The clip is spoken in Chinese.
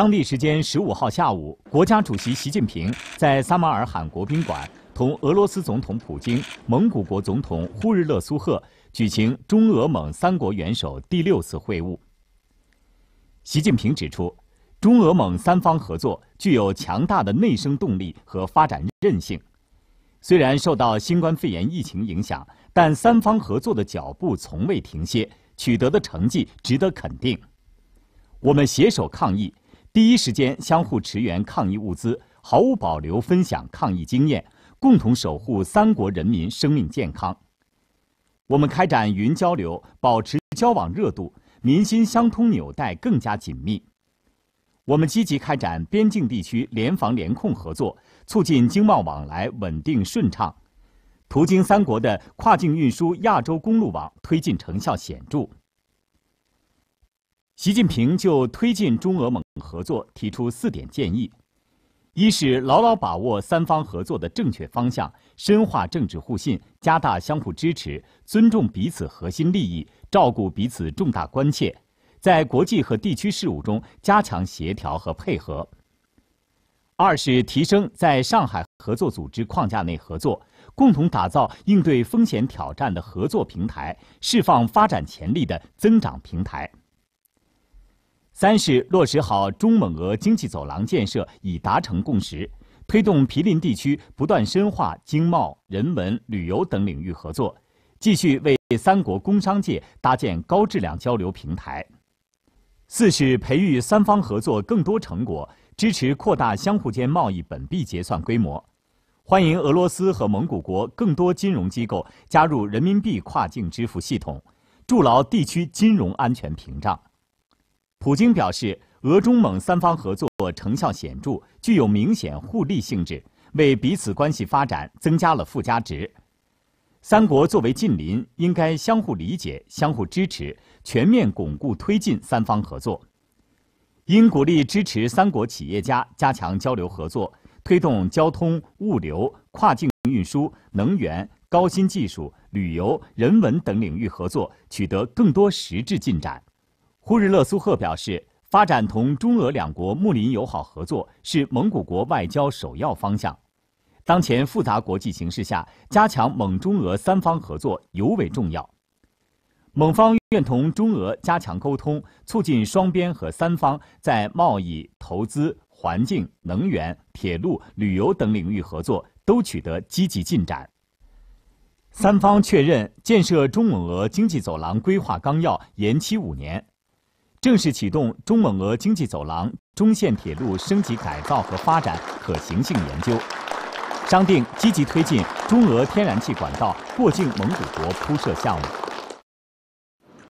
当地时间十五号下午，国家主席习近平在撒马尔罕国宾馆同俄罗斯总统普京、蒙古国总统呼日勒苏赫举行中俄蒙三国元首第六次会晤。习近平指出，中俄蒙三方合作具有强大的内生动力和发展韧性。虽然受到新冠肺炎疫情影响，但三方合作的脚步从未停歇，取得的成绩值得肯定。我们携手抗疫。第一时间相互驰援抗疫物资，毫无保留分享抗疫经验，共同守护三国人民生命健康。我们开展云交流，保持交往热度，民心相通纽带更加紧密。我们积极开展边境地区联防联控合作，促进经贸往来稳定顺畅。途经三国的跨境运输亚洲公路网推进成效显著。习近平就推进中俄蒙合作提出四点建议：一是牢牢把握三方合作的正确方向，深化政治互信，加大相互支持，尊重彼此核心利益，照顾彼此重大关切，在国际和地区事务中加强协调和配合；二是提升在上海合作组织框架内合作，共同打造应对风险挑战的合作平台，释放发展潜力的增长平台。三是落实好中蒙俄经济走廊建设已达成共识，推动毗邻地区不断深化经贸、人文、旅游等领域合作，继续为三国工商界搭建高质量交流平台。四是培育三方合作更多成果，支持扩大相互间贸易本币结算规模，欢迎俄罗斯和蒙古国更多金融机构加入人民币跨境支付系统，筑牢地区金融安全屏障。普京表示，俄中蒙三方合作成效显著，具有明显互利性质，为彼此关系发展增加了附加值。三国作为近邻，应该相互理解、相互支持，全面巩固推进三方合作。应鼓励支持三国企业家加强交流合作，推动交通、物流、跨境运输、能源、高新技术、旅游、人文等领域合作，取得更多实质进展。呼日勒苏赫表示，发展同中俄两国睦邻友好合作是蒙古国外交首要方向。当前复杂国际形势下，加强蒙中俄三方合作尤为重要。蒙方愿同中俄加强沟通，促进双边和三方在贸易、投资、环境、能源、铁路、旅游等领域合作都取得积极进展。三方确认建设中蒙俄经济走廊规划纲要延期五年。正式启动中蒙俄经济走廊中线铁路升级改造和发展可行性研究，商定积极推进中俄天然气管道过境蒙古国铺设项目。